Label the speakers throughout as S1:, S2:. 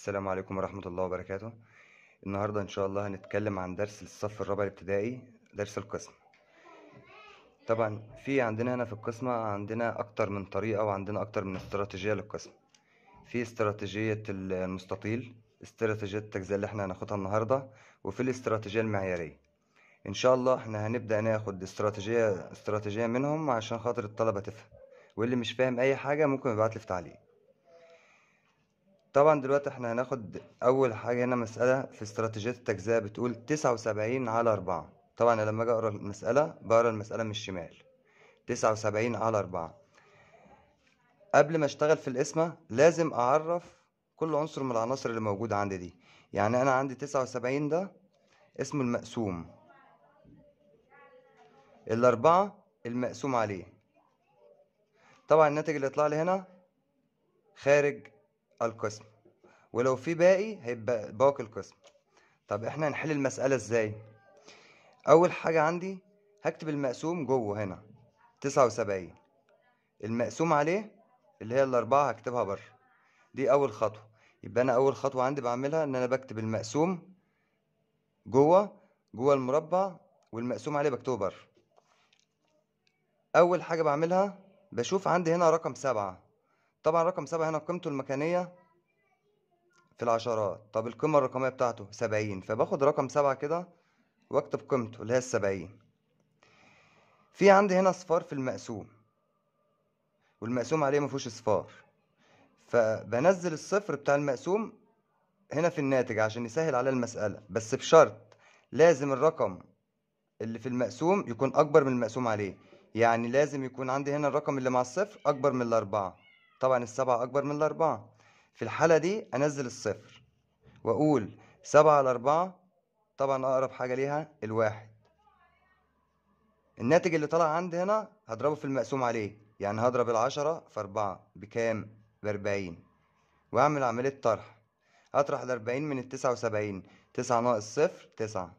S1: السلام عليكم ورحمة الله وبركاته النهاردة إن شاء الله هنتكلم عن درس الصف الرابع الابتدائي درس القسم طبعا في عندنا هنا في القسمة عندنا أكتر من طريقة وعندنا أكتر من استراتيجية للقسم في استراتيجية المستطيل استراتيجية التجزئة اللي احنا هناخدها النهاردة وفي الاستراتيجية المعيارية إن شاء الله احنا هنبدأ ناخد استراتيجية استراتيجية منهم عشان خاطر الطلبة تفهم واللي مش فاهم أي حاجة ممكن يبعتلي في تعليق طبعا دلوقتي احنا هناخد اول حاجه هنا مساله في استراتيجيات التجزئه بتقول تسعة وسبعين على أربعة طبعا انا لما اجي اقرا المساله بقرا المساله من الشمال تسعة وسبعين على أربعة قبل ما اشتغل في القسمه لازم اعرف كل عنصر من العناصر اللي موجوده عندي دي يعني انا عندي تسعة وسبعين ده اسمه المقسوم الأربعة المقسوم عليه طبعا الناتج اللي يطلع لي هنا خارج القسم ولو في باقي هيبقى باقي القسم طب احنا هنحل المسألة ازاي اول حاجة عندي هكتب المقسوم جوه هنا تسعة وسبعين المقسوم عليه اللي هي الاربعة هكتبها بره دي اول خطوة يبقى انا اول خطوة عندي بعملها ان انا بكتب المقسوم جوه جوه المربع والمقسوم عليه بكتبه بره اول حاجة بعملها بشوف عندي هنا رقم سبعة طبعا رقم سبعة هنا قيمته المكانية في العشرات طب القيمة الرقمية بتاعته سبعين فباخد رقم سبعة كده واكتب قيمته اللي هي السبعين في عندي هنا صفار في المقسوم والمقسوم عليه مفهوش صفار فبنزل الصفر بتاع المقسوم هنا في الناتج عشان يسهل على المسألة بس بشرط لازم الرقم اللي في المقسوم يكون أكبر من المقسوم عليه يعني لازم يكون عندي هنا الرقم اللي مع الصفر أكبر من الأربعة طبعا السبعة أكبر من الأربعة في الحالة دي أنزل الصفر وأقول سبعة على أربعة طبعا أقرب حاجة ليها الواحد الناتج اللي طلع عندي هنا هضربه في المقسوم عليه يعني هضرب العشرة في أربعة بكام؟ بأربعين وأعمل عملية طرح أطرح الأربعين من التسعة وسبعين تسعة ناقص صفر تسعة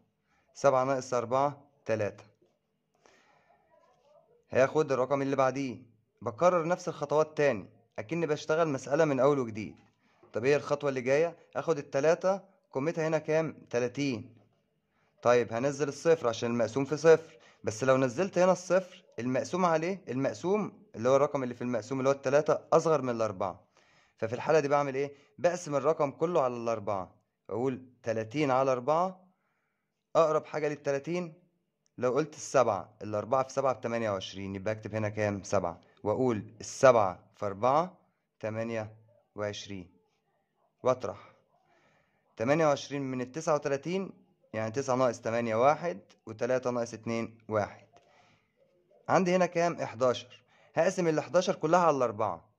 S1: سبعة ناقص أربعة تلاتة هاخد الرقم اللي بعديه بكرر نفس الخطوات تاني اكني بشتغل مساله من اول وجديد طب ايه الخطوه اللي جايه اخد التلاتة قيمتها هنا كام 30 طيب هنزل الصفر عشان المقسوم في صفر بس لو نزلت هنا الصفر المقسوم عليه المقسوم اللي هو الرقم اللي في المقسوم اللي هو التلاتة اصغر من الاربعة ففي الحالة دي بعمل ايه بقسم الرقم كله على الاربعة اقول تلاتين على أربعة اقرب حاجة للتلاتين لو قلت السبعة الاربعة في سبعة بتمانية وعشرين يبقى اكتب هنا كام سبعة واقول السبعة في أربعة تمانية وعشرين واطرح تمانية وعشرين من التسعة وتلاتين يعني تسعة ناقص تمانية واحد وتلاتة ناقص اتنين واحد عندي هنا كام احداشر هقسم ال احداشر كلها على الأربعة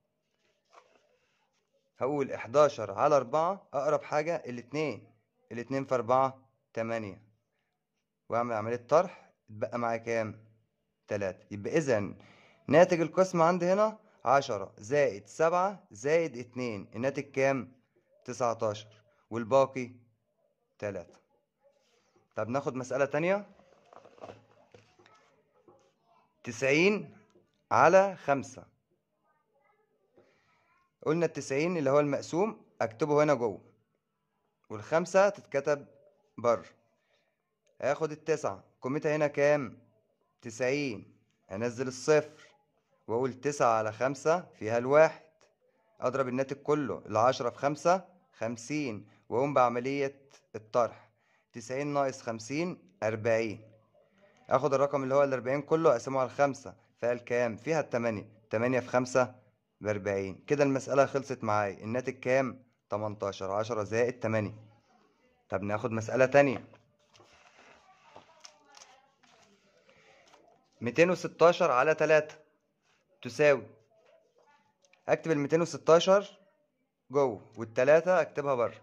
S1: هقول احداشر على أربعة أقرب حاجة الاتنين الاتنين في أربعة تمانية وأعمل عملية طرح اتبقى معايا كام تلاتة يبقى إذا ناتج القسمة عندي هنا عشرة زائد سبعة زائد اتنين الناتج كام؟ تسعتاشر والباقي تلاتة طب ناخد مسألة تانية تسعين على خمسة قلنا التسعين اللي هو المقسوم اكتبه هنا جوه والخمسة تتكتب بره هاخد التسعة قيمتها هنا كام؟ تسعين هنزل الصفر وأقول تسعة على خمسة فيها الواحد أضرب الناتج كله العشرة في خمسة خمسين وأقوم بعملية الطرح تسعين ناقص خمسين أربعين أخد الرقم اللي هو الأربعين كله أقسمه على خمسة فيها الكام فيها التمانية تمانية في خمسة بأربعين كده المسألة خلصت معايا الناتج كام تمنتاشر عشرة زائد تمانية طب ناخد مسألة تانية ميتين وستاشر على تلاتة تساوي اكتب ال 216 جوه والتلاتة اكتبها بره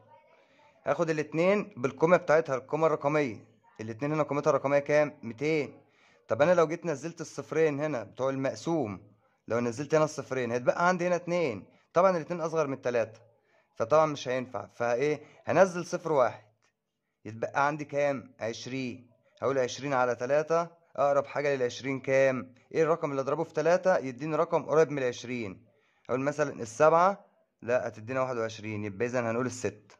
S1: هاخد الاتنين بالقيمة بتاعتها القيمة الرقمية الاتنين هنا قيمتها الرقمية كام؟ 200 طب انا لو جيت نزلت الصفرين هنا بتوع المقسوم لو نزلت هنا الصفرين هيتبقى عندي هنا اتنين طبعا الاتنين اصغر من التلاتة فطبعا مش هينفع فايه هنزل صفر واحد يتبقى عندي كام؟ عشرين هقول عشرين على تلاتة اقرب حاجه للعشرين كام ايه الرقم اللي اضربه في تلاتة يديني رقم قريب من العشرين اقول مثلا السبعة لا هتدينا واحد وعشرين يبقى اذا هنقول الست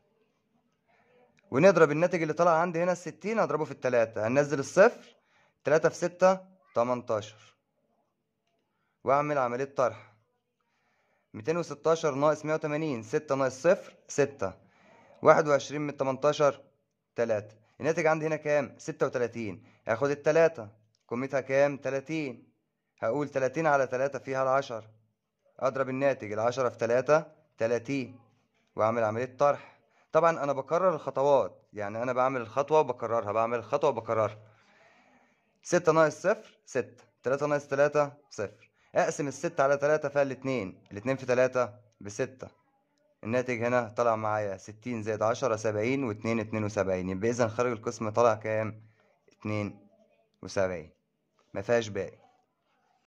S1: ونضرب الناتج اللي طلع عندي هنا الستين هضربه في التلاتة هننزل الصفر تلاتة في ستة تمنتاشر واعمل عملية طرح ميتين وستاشر ناقص مية وتمانين ستة ناقص صفر ستة واحد وعشرين من تمنتاشر تلاتة الناتج عندي هنا كام ستة وتلاتين هاخد التلاتة قيمتها كام 30 هقول 30 على 3 فيها العشر اضرب الناتج العشرة في 3 30 واعمل عملية طرح طبعا انا بكرر الخطوات يعني انا بعمل الخطوة وبكررها بعمل الخطوة وبكررها 6 ناقص 0 6 3 ناقص 3 0 اقسم ال 6 على 3 فيها ال 2 ال 2 في 3 ب 6 الناتج هنا طلع معايا 60 زائد 10 70 و2 72 يبقى اذا خارج القسم طلع كام 72 ما فيهاش باقي